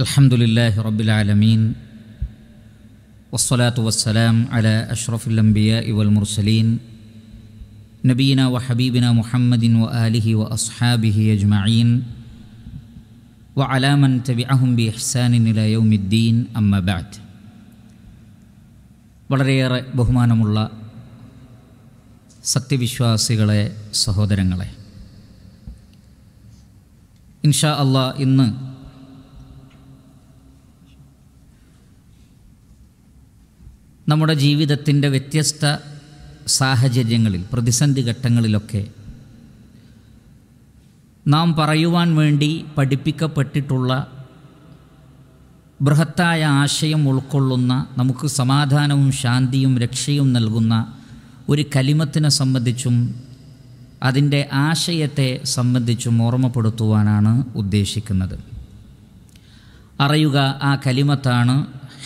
الحمد لله رب العالمين والصلاة والسلام على أشرف الأنبياء والمرسلين نبينا وحبيبنا محمد وآله وأصحابه أجمعين وعلى من تبعهم بإحسان إلى يوم الدين أما بعد വളരെയേറെ ബഹുമാനമുള്ള സത്യവിശ്വാസികളെ സഹോദരങ്ങളെ ഇൻഷാ الله ഇന്ന് നമ്മുടെ ജീവിതത്തിൻ്റെ വ്യത്യസ്ത സാഹചര്യങ്ങളിൽ പ്രതിസന്ധി ഘട്ടങ്ങളിലൊക്കെ നാം പറയുവാൻ വേണ്ടി പഠിപ്പിക്കപ്പെട്ടിട്ടുള്ള ബൃഹത്തായ ആശയം ഉൾക്കൊള്ളുന്ന നമുക്ക് സമാധാനവും ശാന്തിയും രക്ഷയും നൽകുന്ന ഒരു കലിമത്തിനെ സംബന്ധിച്ചും അതിൻ്റെ ആശയത്തെ സംബന്ധിച്ചും ഓർമ്മപ്പെടുത്തുവാനാണ് ഉദ്ദേശിക്കുന്നത് അറിയുക ആ കലിമത്താണ്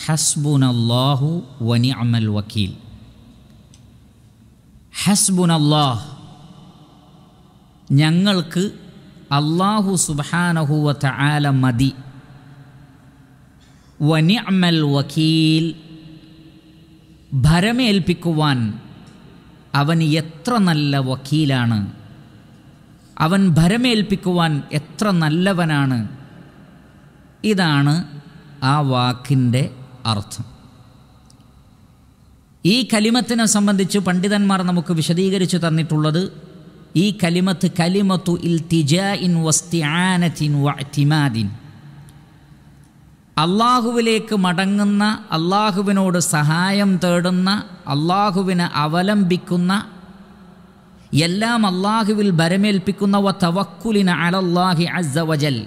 ഹസ്ബുനല്ലാഹു അമൽ വക്കീൽ ഹസ്ബുനല്ലാഹ് ഞങ്ങൾക്ക് അള്ളാഹു സുബാനഹുവത്ത് ആല മതി അമൽ വക്കീൽ ഭരമേൽപ്പിക്കുവാൻ അവൻ എത്ര നല്ല വക്കീലാണ് അവൻ ഭരമേൽപ്പിക്കുവാൻ എത്ര നല്ലവനാണ് ഇതാണ് ആ വാക്കിൻ്റെ അർത്ഥം ഈ കലിമത്തിനെ സംബന്ധിച്ച് പണ്ഡിതന്മാർ നമുക്ക് വിശദീകരിച്ചു തന്നിട്ടുള്ളത് ഈ കലിമത്ത് കലിമത്തു ഇൽത്തിജാഇൻ വസ്തിആനത്തിൻ വഅ്തിമാദിൻ അള്ളാഹുവിലേക്ക് മടങ്ങുന്ന അള്ളാഹുവിനോട് സഹായം തേടുന്ന അള്ളാഹുവിനെ അവലംബിക്കുന്ന എല്ലാം അള്ളാഹുവിൽ ഭരമേൽപ്പിക്കുന്ന വ തവക്കുലിന അലല്ലാഹി അസവജൽ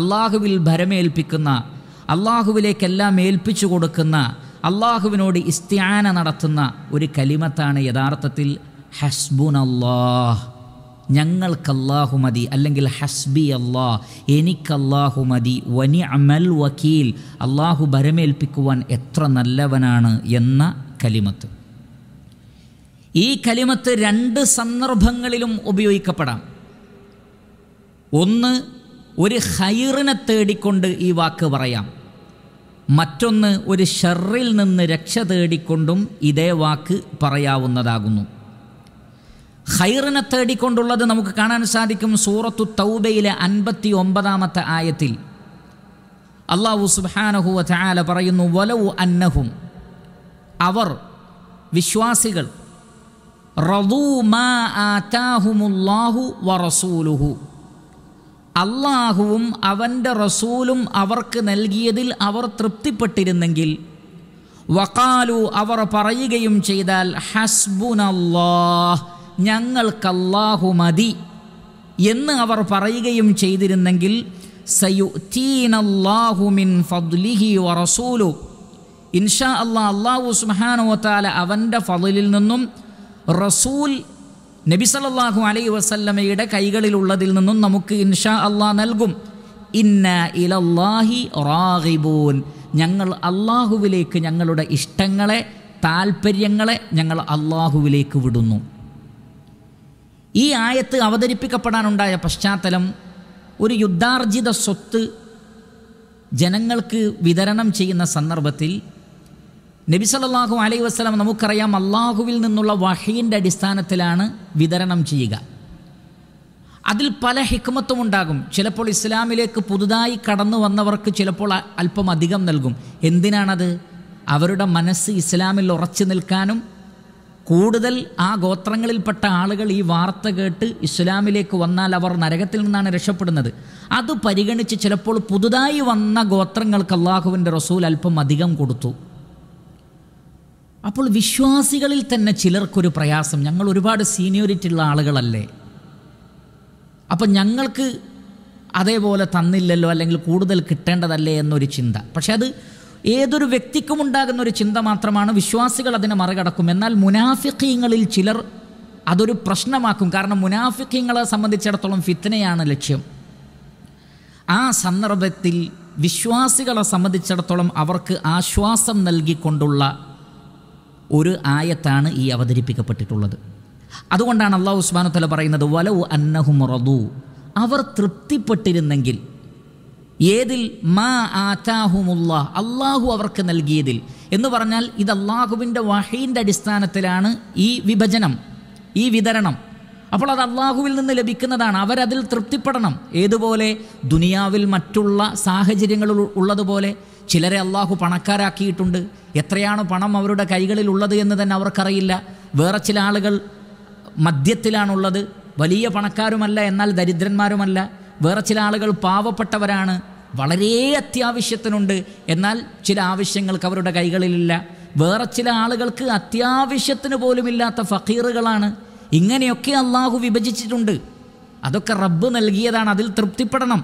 അള്ളാഹുവിൽ ഭരമേൽപ്പിക്കുന്ന അള്ളാഹുവിലേക്കെല്ലാം ഏൽപ്പിച്ചു കൊടുക്കുന്ന അള്ളാഹുവിനോട് ഇസ്തിയാന നടത്തുന്ന ഒരു കലിമത്താണ് യഥാർത്ഥത്തിൽ ഹസ്ബുൻ അള്ളാഹ് ഞങ്ങൾക്ക് അള്ളാഹു മതി അല്ലെങ്കിൽ ഹസ്ബി അള്ളാഹ് എനിക്ക് അള്ളാഹു മതി വനി അമൽ വക്കീൽ അള്ളാഹു ഭരമേൽപ്പിക്കുവാൻ എത്ര നല്ലവനാണ് എന്ന കലിമത്ത് ഈ കലിമത്ത് രണ്ട് സന്ദർഭങ്ങളിലും ഉപയോഗിക്കപ്പെടാം ഒന്ന് ഒരു ഹൈറിനെ തേടിക്കൊണ്ട് ഈ വാക്ക് പറയാം മറ്റൊന്ന് ഒരു ഷെറിൽ നിന്ന് രക്ഷ തേടിക്കൊണ്ടും ഇതേ വാക്ക് പറയാവുന്നതാകുന്നു ഹൈറിനെ തേടിക്കൊണ്ടുള്ളത് നമുക്ക് കാണാൻ സാധിക്കും സൂറത്തു തൗബയിലെ അൻപത്തി ഒമ്പതാമത്തെ ആയത്തിൽ അള്ളാഹു സുബാനഹു ചായാല പറയുന്നു വലവു അന്നഹും അവർ വിശ്വാസികൾ റദൂ മാ ആറ്റാഹുമുല്ലാഹു വറസൂലുഹു അള്ളാഹുവും അവൻ്റെ റസൂലും അവർക്ക് നൽകിയതിൽ അവർ തൃപ്തിപ്പെട്ടിരുന്നെങ്കിൽ വക്കാലു അവർ പറയുകയും ചെയ്താൽ ഹസ്ബുനല്ലാഹ് ഞങ്ങൾക്കല്ലാഹു മതി എന്ന് അവർ പറയുകയും ചെയ്തിരുന്നെങ്കിൽ സയുത്തീനല്ലാഹുമിൻ ഫദ്ലിഹി വറസൂലു ഇൻഷാ അള്ളാഹ് അള്ളാഹു സുഹാനോത്താല അവൻ്റെ ഫതിലിൽ നിന്നും റസൂൽ നബിസലല്ലാഹു അലൈ വസല്ലമയുടെ കൈകളിലുള്ളതിൽ നിന്നും നമുക്ക് ഇൻഷാ അള്ളാഹ് നൽകും ഇന്ന ഇലല്ലാഹി റാഹിബൂൻ ഞങ്ങൾ അള്ളാഹുവിലേക്ക് ഞങ്ങളുടെ ഇഷ്ടങ്ങളെ താൽപ്പര്യങ്ങളെ ഞങ്ങൾ അള്ളാഹുവിലേക്ക് വിടുന്നു ഈ ആയത്ത് അവതരിപ്പിക്കപ്പെടാനുണ്ടായ പശ്ചാത്തലം ഒരു യുദ്ധാർജിത സ്വത്ത് ജനങ്ങൾക്ക് വിതരണം ചെയ്യുന്ന സന്ദർഭത്തിൽ നബിസല്ലാഹു അലൈ വസ്ലം നമുക്കറിയാം അള്ളാഹുവിൽ നിന്നുള്ള വഹീൻ്റെ അടിസ്ഥാനത്തിലാണ് വിതരണം ചെയ്യുക അതിൽ പല ഹിക്മത്തും ഉണ്ടാകും ചിലപ്പോൾ ഇസ്ലാമിലേക്ക് പുതുതായി കടന്നു വന്നവർക്ക് ചിലപ്പോൾ അല്പം അധികം നൽകും എന്തിനാണത് അവരുടെ മനസ്സ് ഇസ്ലാമിൽ ഉറച്ചു നിൽക്കാനും കൂടുതൽ ആ ഗോത്രങ്ങളിൽപ്പെട്ട ആളുകൾ ഈ വാർത്ത കേട്ട് ഇസ്ലാമിലേക്ക് വന്നാൽ അവർ നരകത്തിൽ നിന്നാണ് രക്ഷപ്പെടുന്നത് അത് പരിഗണിച്ച് ചിലപ്പോൾ പുതുതായി വന്ന ഗോത്രങ്ങൾക്ക് അള്ളാഹുവിൻ്റെ റസൂൽ അല്പം അധികം കൊടുത്തു അപ്പോൾ വിശ്വാസികളിൽ തന്നെ ചിലർക്കൊരു പ്രയാസം ഞങ്ങൾ ഒരുപാട് സീനിയോറിറ്റി ഉള്ള ആളുകളല്ലേ അപ്പം ഞങ്ങൾക്ക് അതേപോലെ തന്നില്ലല്ലോ അല്ലെങ്കിൽ കൂടുതൽ കിട്ടേണ്ടതല്ലേ എന്നൊരു ചിന്ത പക്ഷെ അത് ഏതൊരു വ്യക്തിക്കും ഉണ്ടാകുന്ന ഒരു ചിന്ത മാത്രമാണ് വിശ്വാസികൾ അതിനെ മറികടക്കും എന്നാൽ മുനാഫിക്കീങ്ങളിൽ ചിലർ അതൊരു പ്രശ്നമാക്കും കാരണം മുനാഫിക്കീങ്ങളെ സംബന്ധിച്ചിടത്തോളം ഫിത്തനയാണ് ലക്ഷ്യം ആ സന്ദർഭത്തിൽ വിശ്വാസികളെ സംബന്ധിച്ചിടത്തോളം അവർക്ക് ആശ്വാസം നൽകിക്കൊണ്ടുള്ള ഒരു ആയത്താണ് ഈ അവതരിപ്പിക്കപ്പെട്ടിട്ടുള്ളത് അതുകൊണ്ടാണ് അള്ളാഹു ഉസ്മാനു തല പറയുന്നത് വലവു അന്നഹും റദു അവർ തൃപ്തിപ്പെട്ടിരുന്നെങ്കിൽ ഏതിൽ മാ ആറ്റാഹുമുള്ള അള്ളാഹു അവർക്ക് നൽകിയതിൽ എന്ന് പറഞ്ഞാൽ ഇത് അള്ളാഹുവിൻ്റെ വഹീൻ്റെ അടിസ്ഥാനത്തിലാണ് ഈ വിഭജനം ഈ വിതരണം അപ്പോൾ അത് അള്ളാഹുവിൽ നിന്ന് ലഭിക്കുന്നതാണ് അവരതിൽ തൃപ്തിപ്പെടണം ഏതുപോലെ ദുനിയാവിൽ മറ്റുള്ള സാഹചര്യങ്ങൾ ഉള്ളതുപോലെ ചിലരെ അള്ളാഹു പണക്കാരാക്കിയിട്ടുണ്ട് എത്രയാണ് പണം അവരുടെ കൈകളിൽ ഉള്ളത് എന്ന് തന്നെ അവർക്കറിയില്ല വേറെ ചില ആളുകൾ മദ്യത്തിലാണുള്ളത് വലിയ പണക്കാരുമല്ല എന്നാൽ ദരിദ്രന്മാരുമല്ല വേറെ ചില ആളുകൾ പാവപ്പെട്ടവരാണ് വളരെ അത്യാവശ്യത്തിനുണ്ട് എന്നാൽ ചില ആവശ്യങ്ങൾക്ക് അവരുടെ കൈകളിലില്ല വേറെ ചില ആളുകൾക്ക് അത്യാവശ്യത്തിന് പോലുമില്ലാത്ത ഫക്കീറുകളാണ് ഇങ്ങനെയൊക്കെ അള്ളാഹു വിഭജിച്ചിട്ടുണ്ട് അതൊക്കെ റബ്ബ് നൽകിയതാണ് അതിൽ തൃപ്തിപ്പെടണം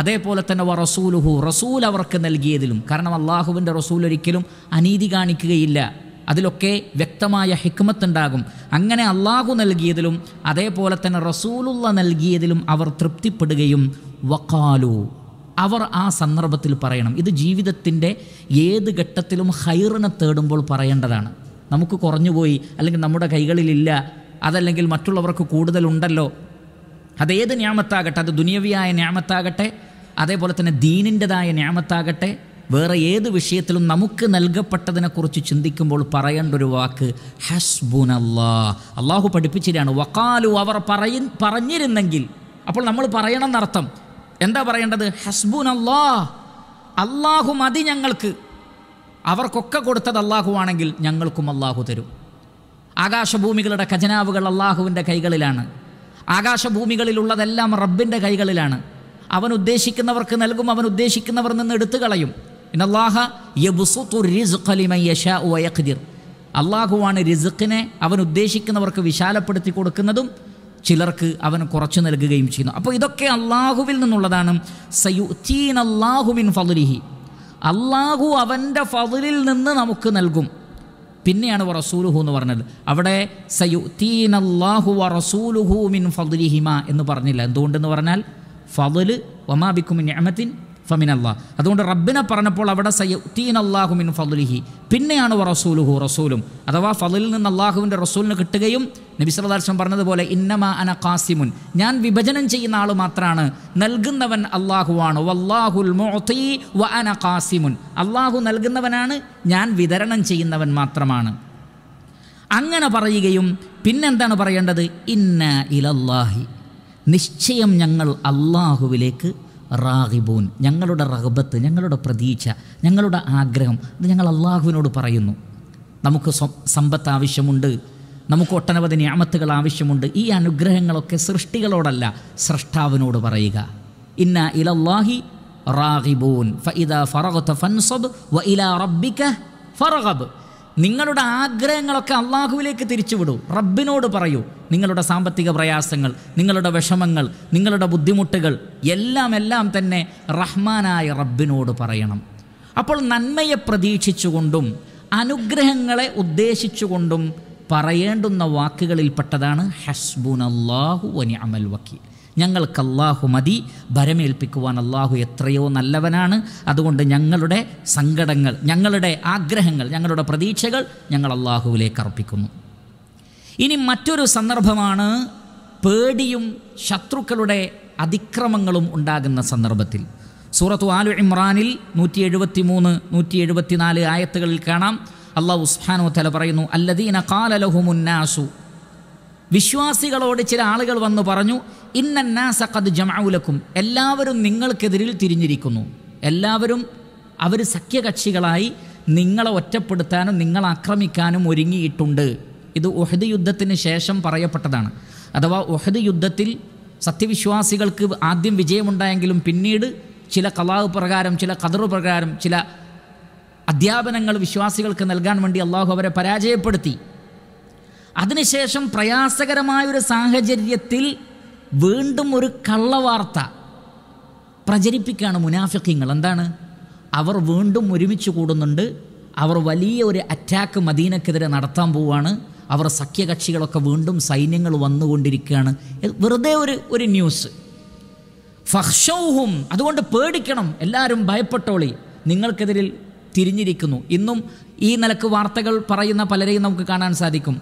അതേപോലെ തന്നെ വ റസൂലുഹു റസൂൽ അവർക്ക് നൽകിയതിലും കാരണം അള്ളാഹുവിൻ്റെ റസൂൽ ഒരിക്കലും അനീതി കാണിക്കുകയില്ല അതിലൊക്കെ വ്യക്തമായ ഹിക്മത്തുണ്ടാകും അങ്ങനെ അള്ളാഹു നൽകിയതിലും അതേപോലെ തന്നെ റസൂലുള്ള നൽകിയതിലും അവർ തൃപ്തിപ്പെടുകയും വക്കാലു അവർ ആ സന്ദർഭത്തിൽ പറയണം ഇത് ജീവിതത്തിൻ്റെ ഏത് ഘട്ടത്തിലും ഹൈറിനെ തേടുമ്പോൾ പറയേണ്ടതാണ് നമുക്ക് കുറഞ്ഞുപോയി അല്ലെങ്കിൽ നമ്മുടെ കൈകളിലില്ല അതല്ലെങ്കിൽ മറ്റുള്ളവർക്ക് കൂടുതലുണ്ടല്ലോ അതേത് ഞാമത്താകട്ടെ അത് ദുനിയവിയായ ഞാമത്താകട്ടെ അതേപോലെ തന്നെ ദീനിൻ്റെതായ ഞാമത്താകട്ടെ വേറെ ഏത് വിഷയത്തിലും നമുക്ക് നൽകപ്പെട്ടതിനെക്കുറിച്ച് ചിന്തിക്കുമ്പോൾ പറയേണ്ട ഒരു വാക്ക് ഹസ്ബുൻ അള്ളാഹു പഠിപ്പിച്ചിട്ടാണ് വക്കാലു അവർ പറയ പറഞ്ഞിരുന്നെങ്കിൽ അപ്പോൾ നമ്മൾ പറയണം എന്നർത്ഥം എന്താ പറയേണ്ടത് ഹസ്ബുൻ അള്ളാഹു മതി ഞങ്ങൾക്ക് അവർക്കൊക്കെ കൊടുത്തത് അള്ളാഹു ആണെങ്കിൽ ഞങ്ങൾക്കും അള്ളാഹു തരും ആകാശഭൂമികളുടെ ഖജനാവുകൾ അള്ളാഹുവിൻ്റെ കൈകളിലാണ് ആകാശഭൂമികളിലുള്ളതെല്ലാം റബ്ബിൻ്റെ കൈകളിലാണ് അവൻ ഉദ്ദേശിക്കുന്നവർക്ക് നൽകും അവൻ ഉദ്ദേശിക്കുന്നവർ നിന്ന് എടുത്തു കളയും ഇന്നല്ലാഹ അള്ളാഹുവാണ് റിസുഖിനെ അവൻ ഉദ്ദേശിക്കുന്നവർക്ക് വിശാലപ്പെടുത്തി കൊടുക്കുന്നതും ചിലർക്ക് അവൻ കുറച്ചു നൽകുകയും ചെയ്യുന്നു അപ്പോൾ ഇതൊക്കെ അള്ളാഹുവിൽ നിന്നുള്ളതാണ് സയുത്തീൻ അള്ളാഹുബിൻ അള്ളാഹു അവൻ്റെ ഫതുലിൽ നിന്ന് നമുക്ക് നൽകും പിന്നെയാണ് റസൂലുഹു എന്ന് പറഞ്ഞത് അവിടെ സയുത്തീൻ അള്ളാഹു റസൂലുഹു മിൻ ഫതുലിഹിമ എന്ന് പറഞ്ഞില്ല എന്തുകൊണ്ടെന്ന് പറഞ്ഞാൽ ഫവല് വമാബിക്കുമിൻ അഹമത്തിൻ ഫമിൻ അള്ളാഹ് അതുകൊണ്ട് റബ്ബിനെ പറഞ്ഞപ്പോൾ അവിടെ സയ്യീൻ അള്ളാഹുമിൻ ഫലുലിഹി പിന്നെയാണ് റസൂലുഹു റസൂലും അഥവാ ഫലിൽ നിന്ന് അള്ളാഹുവിൻ്റെ റസൂലിന് കിട്ടുകയും നബി പറഞ്ഞതുപോലെ ഇന്നമ അന കാസിമുൻ ഞാൻ വിഭജനം ചെയ്യുന്ന ആൾ മാത്രമാണ് നൽകുന്നവൻ അള്ളാഹുവാണ് വല്ലാഹുൽ വ അന കാസിമുൻ അള്ളാഹു നൽകുന്നവനാണ് ഞാൻ വിതരണം ചെയ്യുന്നവൻ മാത്രമാണ് അങ്ങനെ പറയുകയും പിന്നെന്താണ് പറയേണ്ടത് ഇന്ന ഇലല്ലാഹി നിശ്ചയം ഞങ്ങൾ അള്ളാഹുവിലേക്ക് റാഹിബൂൻ ഞങ്ങളുടെ റഹബത്ത് ഞങ്ങളുടെ പ്രതീക്ഷ ഞങ്ങളുടെ ആഗ്രഹം ഇത് ഞങ്ങൾ അള്ളാഹുവിനോട് പറയുന്നു നമുക്ക് സമ്പത്ത് ആവശ്യമുണ്ട് നമുക്ക് ഒട്ടനവധി ഞാമത്തുകൾ ആവശ്യമുണ്ട് ഈ അനുഗ്രഹങ്ങളൊക്കെ സൃഷ്ടികളോടല്ല സൃഷ്ടാവിനോട് പറയുക ഇന്ന ഇലല്ലാഹി റാഹിബൂൻ ഫ ഇദ ഫൻസബ് വ ഇല റബ്ബിക ഫറഗബ് നിങ്ങളുടെ ആഗ്രഹങ്ങളൊക്കെ അള്ളാഹുവിലേക്ക് തിരിച്ചുവിടൂ റബ്ബിനോട് പറയൂ നിങ്ങളുടെ സാമ്പത്തിക പ്രയാസങ്ങൾ നിങ്ങളുടെ വിഷമങ്ങൾ നിങ്ങളുടെ ബുദ്ധിമുട്ടുകൾ എല്ലാം എല്ലാം തന്നെ റഹ്മാനായ റബ്ബിനോട് പറയണം അപ്പോൾ നന്മയെ പ്രതീക്ഷിച്ചുകൊണ്ടും അനുഗ്രഹങ്ങളെ ഉദ്ദേശിച്ചുകൊണ്ടും പറയേണ്ടുന്ന വാക്കുകളിൽപ്പെട്ടതാണ് ഹസ്ബുൻ അള്ളാഹു വനി അമൽ വക്കീൽ ഞങ്ങൾക്ക് അള്ളാഹു മതി ഭരമേൽപ്പിക്കുവാൻ അള്ളാഹു എത്രയോ നല്ലവനാണ് അതുകൊണ്ട് ഞങ്ങളുടെ സങ്കടങ്ങൾ ഞങ്ങളുടെ ആഗ്രഹങ്ങൾ ഞങ്ങളുടെ പ്രതീക്ഷകൾ ഞങ്ങൾ അള്ളാഹുവിലേക്ക് അർപ്പിക്കുന്നു ഇനി മറ്റൊരു സന്ദർഭമാണ് പേടിയും ശത്രുക്കളുടെ അതിക്രമങ്ങളും ഉണ്ടാകുന്ന സന്ദർഭത്തിൽ സൂറത്തു ആലു ഇമ്രാനിൽ നൂറ്റി എഴുപത്തി മൂന്ന് നൂറ്റി നാല് ആയത്തുകളിൽ കാണാം അള്ളാഹു ഉസ്ഹാനോ തല പറയുന്നു അല്ലദീന കാലലഹുമുന്നാസു വിശ്വാസികളോട് ചില ആളുകൾ വന്നു പറഞ്ഞു ഇന്നന്നാ സഖദ് ജമാവുലക്കും എല്ലാവരും നിങ്ങൾക്കെതിരിൽ തിരിഞ്ഞിരിക്കുന്നു എല്ലാവരും അവർ സഖ്യകക്ഷികളായി നിങ്ങളെ ഒറ്റപ്പെടുത്താനും നിങ്ങളെ ആക്രമിക്കാനും ഒരുങ്ങിയിട്ടുണ്ട് ഇത് ഒഹദ് യുദ്ധത്തിന് ശേഷം പറയപ്പെട്ടതാണ് അഥവാ ഒഹദ് യുദ്ധത്തിൽ സത്യവിശ്വാസികൾക്ക് ആദ്യം വിജയമുണ്ടായെങ്കിലും പിന്നീട് ചില കലാവ് പ്രകാരം ചില കതറു പ്രകാരം ചില അധ്യാപനങ്ങൾ വിശ്വാസികൾക്ക് നൽകാൻ വേണ്ടി അള്ളാഹു അവരെ പരാജയപ്പെടുത്തി അതിനുശേഷം പ്രയാസകരമായൊരു സാഹചര്യത്തിൽ വീണ്ടും ഒരു കള്ളവാർത്ത പ്രചരിപ്പിക്കുകയാണ് മുനാഫിക്കിങ്ങൾ എന്താണ് അവർ വീണ്ടും ഒരുമിച്ച് കൂടുന്നുണ്ട് അവർ വലിയ ഒരു അറ്റാക്ക് മദീനക്കെതിരെ നടത്താൻ പോവുകയാണ് അവർ സഖ്യകക്ഷികളൊക്കെ വീണ്ടും സൈന്യങ്ങൾ വന്നുകൊണ്ടിരിക്കുകയാണ് വെറുതെ ഒരു ഒരു ന്യൂസ് ഫഹ്ഷൗഹും അതുകൊണ്ട് പേടിക്കണം എല്ലാവരും ഭയപ്പെട്ടോളി നിങ്ങൾക്കെതിരിൽ തിരിഞ്ഞിരിക്കുന്നു ഇന്നും ഈ നിലക്ക് വാർത്തകൾ പറയുന്ന പലരെയും നമുക്ക് കാണാൻ സാധിക്കും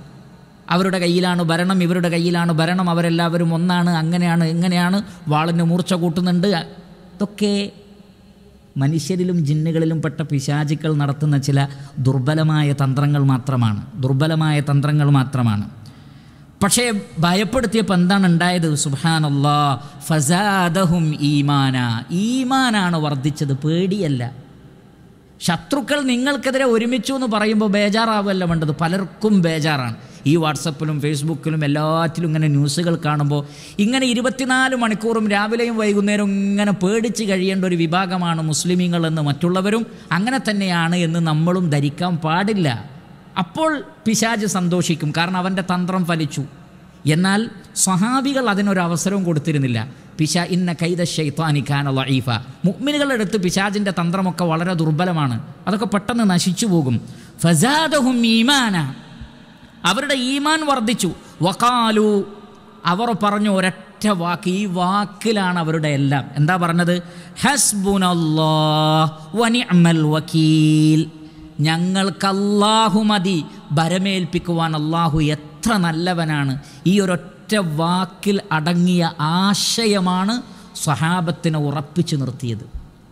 അവരുടെ കയ്യിലാണ് ഭരണം ഇവരുടെ കയ്യിലാണ് ഭരണം അവരെല്ലാവരും ഒന്നാണ് അങ്ങനെയാണ് എങ്ങനെയാണ് വാളിന് മൂർച്ച കൂട്ടുന്നുണ്ട് ഇതൊക്കെ മനുഷ്യരിലും ജിന്നുകളിലും പെട്ട പിശാചുക്കൾ നടത്തുന്ന ചില ദുർബലമായ തന്ത്രങ്ങൾ മാത്രമാണ് ദുർബലമായ തന്ത്രങ്ങൾ മാത്രമാണ് പക്ഷേ ഭയപ്പെടുത്തിയപ്പോൾ എന്താണ് ഉണ്ടായത് സുഹാനല്ലാ ഫസാദഹും ഈമാന ഈമാനാണ് വർദ്ധിച്ചത് പേടിയല്ല ശത്രുക്കൾ നിങ്ങൾക്കെതിരെ ഒരുമിച്ചു എന്ന് പറയുമ്പോൾ ബേജാറാവുമല്ല വേണ്ടത് പലർക്കും ബേജാറാണ് ഈ വാട്സപ്പിലും ഫേസ്ബുക്കിലും എല്ലാറ്റിലും ഇങ്ങനെ ന്യൂസുകൾ കാണുമ്പോൾ ഇങ്ങനെ ഇരുപത്തിനാല് മണിക്കൂറും രാവിലെയും വൈകുന്നേരവും ഇങ്ങനെ പേടിച്ച് കഴിയേണ്ട ഒരു വിഭാഗമാണ് മുസ്ലിമീങ്ങളെന്ന് മറ്റുള്ളവരും അങ്ങനെ തന്നെയാണ് എന്ന് നമ്മളും ധരിക്കാൻ പാടില്ല അപ്പോൾ പിശാജ് സന്തോഷിക്കും കാരണം അവൻ്റെ തന്ത്രം ഫലിച്ചു എന്നാൽ സ്വഹാബികൾ അതിനൊരവസരവും കൊടുത്തിരുന്നില്ല പിശ ഇന്ന കൈത ഷെയ്ത്താനിക്കാന ലൈഫ മുഗ്മിനുകളുടെ അടുത്ത് പിശാജിൻ്റെ തന്ത്രമൊക്കെ വളരെ ദുർബലമാണ് അതൊക്കെ പെട്ടെന്ന് നശിച്ചു പോകും ഫസാദഹും ഈമാന അവരുടെ ഈമാൻ വർദ്ധിച്ചു വക്കാലു അവർ പറഞ്ഞു ഒരൊറ്റ വാക്ക് ഈ വാക്കിലാണ് അവരുടെ എല്ലാം എന്താ പറഞ്ഞത് ഹസ്ബുനല്ലാഹ് വക്കീൽ ഞങ്ങൾക്ക് അല്ലാഹു മതി ഭരമേൽപ്പിക്കുവാൻ അള്ളാഹു എത്ര നല്ലവനാണ് ഈ ഒരൊറ്റ വാക്കിൽ അടങ്ങിയ ആശയമാണ് സ്വഹാബത്തിനെ ഉറപ്പിച്ചു നിർത്തിയത്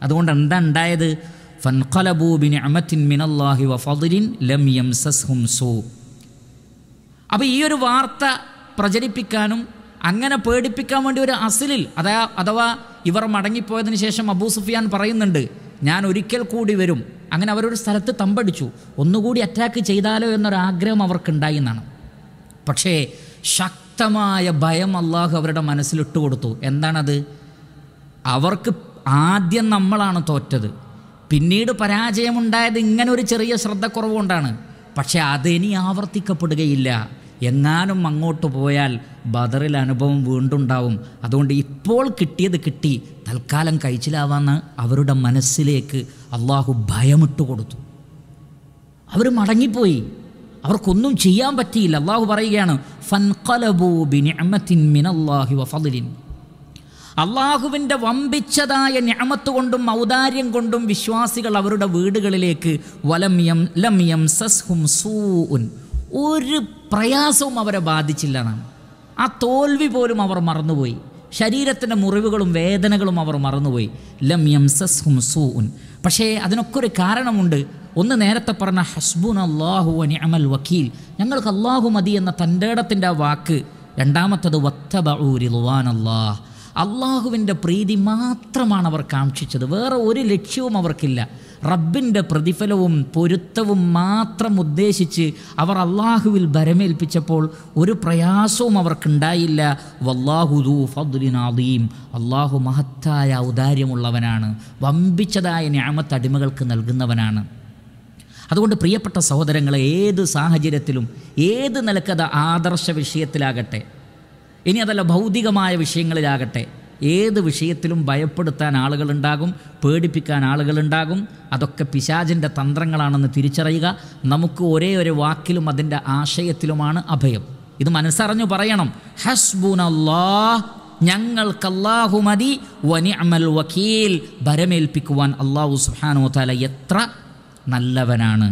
അതുകൊണ്ട് എന്താ ഉണ്ടായത് ഫൻഖലബൂബിൻ അമത്തിൻ മിനല്ലാഹി വഫദിൻ ലം യം സസ്ഹും സോ അപ്പോൾ ഈ ഒരു വാർത്ത പ്രചരിപ്പിക്കാനും അങ്ങനെ പേടിപ്പിക്കാൻ വേണ്ടി ഒരു അസിലിൽ അതാ അഥവാ ഇവർ മടങ്ങിപ്പോയതിന് ശേഷം അബൂ സുഫിയാൻ പറയുന്നുണ്ട് ഞാൻ ഒരിക്കൽ കൂടി വരും അങ്ങനെ അവരൊരു സ്ഥലത്ത് തമ്പടിച്ചു ഒന്നുകൂടി അറ്റാക്ക് ചെയ്താലോ എന്നൊരാഗ്രഹം അവർക്കുണ്ടായി എന്നാണ് പക്ഷേ ശക്തമായ ഭയം അള്ളാഹു അവരുടെ മനസ്സിലിട്ട് കൊടുത്തു എന്താണത് അവർക്ക് ആദ്യം നമ്മളാണ് തോറ്റത് പിന്നീട് പരാജയമുണ്ടായത് ഇങ്ങനെ ഒരു ചെറിയ ശ്രദ്ധക്കുറവുകൊണ്ടാണ് പക്ഷേ അതിനി ആവർത്തിക്കപ്പെടുകയില്ല എങ്ങാനും അങ്ങോട്ട് പോയാൽ ബദറിൽ അനുഭവം വീണ്ടുണ്ടാവും അതുകൊണ്ട് ഇപ്പോൾ കിട്ടിയത് കിട്ടി തൽക്കാലം കഴിച്ചിലാവാന്ന് അവരുടെ മനസ്സിലേക്ക് അള്ളാഹു ഭയമിട്ട് കൊടുത്തു അവർ മടങ്ങിപ്പോയി അവർക്കൊന്നും ചെയ്യാൻ പറ്റിയില്ല അള്ളാഹു പറയുകയാണ് അള്ളാഹുവിൻ്റെ വമ്പിച്ചതായ ഞാമത്ത് കൊണ്ടും ഔദാര്യം കൊണ്ടും വിശ്വാസികൾ അവരുടെ വീടുകളിലേക്ക് വലമ്യം ലമ്യം സസ്ഹും സൂഉൻ ഒരു പ്രയാസവും അവരെ ബാധിച്ചില്ല ആ തോൽവി പോലും അവർ മറന്നുപോയി ശരീരത്തിൻ്റെ മുറിവുകളും വേദനകളും അവർ മറന്നുപോയി ലം യംസസ് ഹുംസൂൻ പക്ഷേ അതിനൊക്കെ ഒരു കാരണമുണ്ട് ഒന്ന് നേരത്തെ പറഞ്ഞ ഹസ്ബുൻ അള്ളാഹു അനി അമൽ വക്കീൽ ഞങ്ങൾക്ക് അള്ളാഹു മതി എന്ന തൻ്റെ ഇടത്തിൻ്റെ ആ വാക്ക് രണ്ടാമത്തത് വത്തബൂരി ഊരിലുവാൻ അള്ളാഹ് അള്ളാഹുവിൻ്റെ പ്രീതി മാത്രമാണ് അവർ കാക്ഷിച്ചത് വേറെ ഒരു ലക്ഷ്യവും അവർക്കില്ല റബ്ബിൻ്റെ പ്രതിഫലവും പൊരുത്തവും മാത്രം ഉദ്ദേശിച്ച് അവർ അള്ളാഹുവിൽ ഭരമേൽപ്പിച്ചപ്പോൾ ഒരു പ്രയാസവും അവർക്കുണ്ടായില്ല വല്ലാഹുദു ഫദ്ലിൻ അദീം അള്ളാഹു മഹത്തായ ഔദാര്യമുള്ളവനാണ് വമ്പിച്ചതായ ഞാമത്ത് അടിമകൾക്ക് നൽകുന്നവനാണ് അതുകൊണ്ട് പ്രിയപ്പെട്ട സഹോദരങ്ങളെ ഏത് സാഹചര്യത്തിലും ഏത് നിലക്കത് ആദർശ വിഷയത്തിലാകട്ടെ ഇനി അതല്ല ഭൗതികമായ വിഷയങ്ങളിലാകട്ടെ ഏത് വിഷയത്തിലും ഭയപ്പെടുത്താൻ ആളുകളുണ്ടാകും പേടിപ്പിക്കാൻ ആളുകളുണ്ടാകും അതൊക്കെ പിശാചിൻ്റെ തന്ത്രങ്ങളാണെന്ന് തിരിച്ചറിയുക നമുക്ക് ഒരേ ഒരു വാക്കിലും അതിൻ്റെ ആശയത്തിലുമാണ് അഭയം ഇത് മനസ്സറിഞ്ഞു പറയണം ഹസ്ബുനല്ലാ ഞങ്ങൾക്ക് അള്ളാഹു മതി വനി അമൽ വക്കീൽ ഭരമേൽപ്പിക്കുവാൻ അള്ളാഹു സുഹാനോ തല എത്ര നല്ലവനാണ്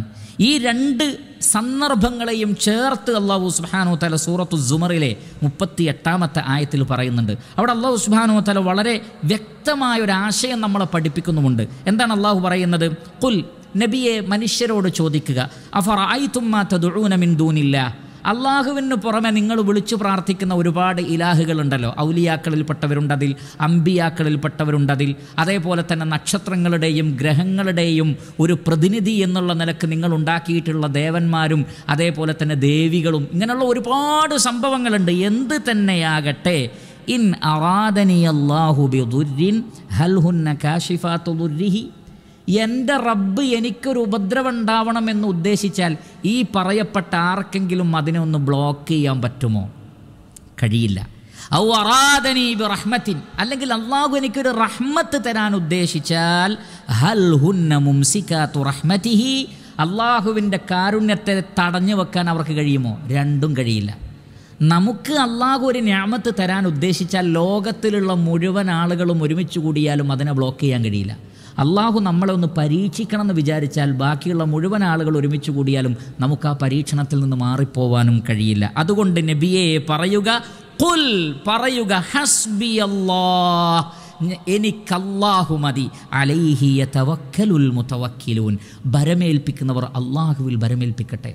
ഈ രണ്ട് സന്ദർഭങ്ങളെയും ചേർത്ത് അള്ളാഹു സുബാനു തല സൂറത്തു ജുമറിലെ മുപ്പത്തി എട്ടാമത്തെ ആയത്തിൽ പറയുന്നുണ്ട് അവിടെ അള്ളാഹു സുബാനു തല വളരെ വ്യക്തമായ ഒരു ആശയം നമ്മളെ പഠിപ്പിക്കുന്നുമുണ്ട് എന്താണ് അള്ളാഹു പറയുന്നത് കുൽ നബിയെ മനുഷ്യരോട് ചോദിക്കുക അഫർ ആയി തുമ്മാ തതുഴൂനമിൻ ദൂനില്ല അള്ളാഹുവിന് പുറമെ നിങ്ങൾ വിളിച്ചു പ്രാർത്ഥിക്കുന്ന ഒരുപാട് ഇലാഹുകളുണ്ടല്ലോ ഔലിയാക്കളിൽപ്പെട്ടവരുണ്ടതിൽ അമ്പിയാക്കളിൽപ്പെട്ടവരുണ്ടതിൽ അതേപോലെ തന്നെ നക്ഷത്രങ്ങളുടെയും ഗ്രഹങ്ങളുടെയും ഒരു പ്രതിനിധി എന്നുള്ള നിലക്ക് നിങ്ങൾ ഉണ്ടാക്കിയിട്ടുള്ള ദേവന്മാരും അതേപോലെ തന്നെ ദേവികളും ഇങ്ങനെയുള്ള ഒരുപാട് സംഭവങ്ങളുണ്ട് എന്ത് തന്നെയാകട്ടെ ഇൻ അറാദനി അള്ളാഹുബി ദുരിൻ ഹൽ ഹുന്ന കാഷിഫാത്തുറിഹി എൻ്റെ റബ്ബ് എനിക്കൊരു ഉപദ്രവം ഉണ്ടാവണമെന്ന് ഉദ്ദേശിച്ചാൽ ഈ പറയപ്പെട്ട ആർക്കെങ്കിലും അതിനെ ഒന്ന് ബ്ലോക്ക് ചെയ്യാൻ പറ്റുമോ കഴിയില്ല ഔ അറാദനീബ് റഹ്മത്തിൻ അല്ലെങ്കിൽ അള്ളാഹു എനിക്കൊരു റഹ്മത്ത് തരാൻ ഉദ്ദേശിച്ചാൽ ഹൽ ഹുന്ന മുംസിക്കാത്തു റഹ്മത്തിഹി അള്ളാഹുവിൻ്റെ കാരുണ്യത്തെ തടഞ്ഞു വെക്കാൻ അവർക്ക് കഴിയുമോ രണ്ടും കഴിയില്ല നമുക്ക് അള്ളാഹു ഒരു ഞാമത്ത് തരാൻ ഉദ്ദേശിച്ചാൽ ലോകത്തിലുള്ള മുഴുവൻ ആളുകളും ഒരുമിച്ച് കൂടിയാലും അതിനെ ബ്ലോക്ക് ചെയ്യാൻ കഴിയില്ല അള്ളാഹു നമ്മളെ ഒന്ന് പരീക്ഷിക്കണം എന്ന് വിചാരിച്ചാൽ ബാക്കിയുള്ള മുഴുവൻ ആളുകൾ ഒരുമിച്ച് കൂടിയാലും നമുക്ക് ആ പരീക്ഷണത്തിൽ നിന്ന് മാറിപ്പോവാനും കഴിയില്ല അതുകൊണ്ട് നബിയെ പറയുക കുൽ പറയുക ഹസ്ബി അള്ളാഹ് എനിക്കല്ലാഹു മതി അലൈഹി തവക്കലുൽ മുത്തവക്കിലൂൻ ഭരമേൽപ്പിക്കുന്നവർ അള്ളാഹുവിൽ ഭരമേൽപ്പിക്കട്ടെ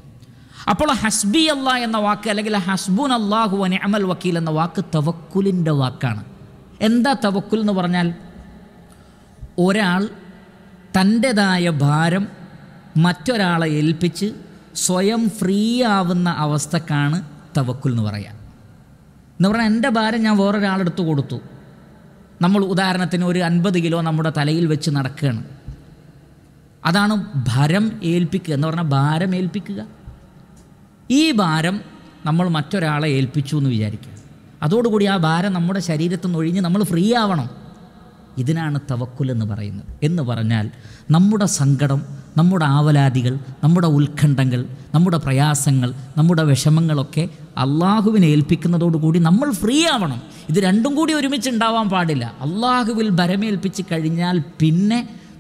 അപ്പോൾ ഹസ്ബി അള്ളാഹ് എന്ന വാക്ക് അല്ലെങ്കിൽ ഹസ്ബുൻ അള്ളാഹു അമൽ വക്കീൽ എന്ന വാക്ക് തവക്കുലിൻ്റെ വാക്കാണ് എന്താ തവക്കുൽ എന്ന് പറഞ്ഞാൽ ഒരാൾ തൻ്റെതായ ഭാരം മറ്റൊരാളെ ഏൽപ്പിച്ച് സ്വയം ഫ്രീ ആവുന്ന അവസ്ഥക്കാണ് തവക്കുൽ എന്ന് പറയുക എന്ന് പറഞ്ഞാൽ എൻ്റെ ഭാരം ഞാൻ വേറൊരാളെടുത്ത് കൊടുത്തു നമ്മൾ ഉദാഹരണത്തിന് ഒരു അൻപത് കിലോ നമ്മുടെ തലയിൽ വെച്ച് നടക്കുകയാണ് അതാണ് ഭാരം ഏൽപ്പിക്കുക എന്ന് പറഞ്ഞാൽ ഭാരം ഏൽപ്പിക്കുക ഈ ഭാരം നമ്മൾ മറ്റൊരാളെ ഏൽപ്പിച്ചു എന്ന് വിചാരിക്കുക അതോടുകൂടി ആ ഭാരം നമ്മുടെ ശരീരത്തിൽ നിന്ന് ഒഴിഞ്ഞ് നമ്മൾ ഫ്രീ ആവണം ഇതിനാണ് തവക്കുൽ എന്ന് പറയുന്നത് എന്ന് പറഞ്ഞാൽ നമ്മുടെ സങ്കടം നമ്മുടെ ആവലാതികൾ നമ്മുടെ ഉത്കണ്ഠങ്ങൾ നമ്മുടെ പ്രയാസങ്ങൾ നമ്മുടെ വിഷമങ്ങളൊക്കെ അള്ളാഹുവിനെ ഏൽപ്പിക്കുന്നതോടുകൂടി നമ്മൾ ഫ്രീ ആവണം ഇത് രണ്ടും കൂടി ഒരുമിച്ച് ഉണ്ടാവാൻ പാടില്ല അള്ളാഹുവിൽ ഭരമേൽപ്പിച്ച് കഴിഞ്ഞാൽ പിന്നെ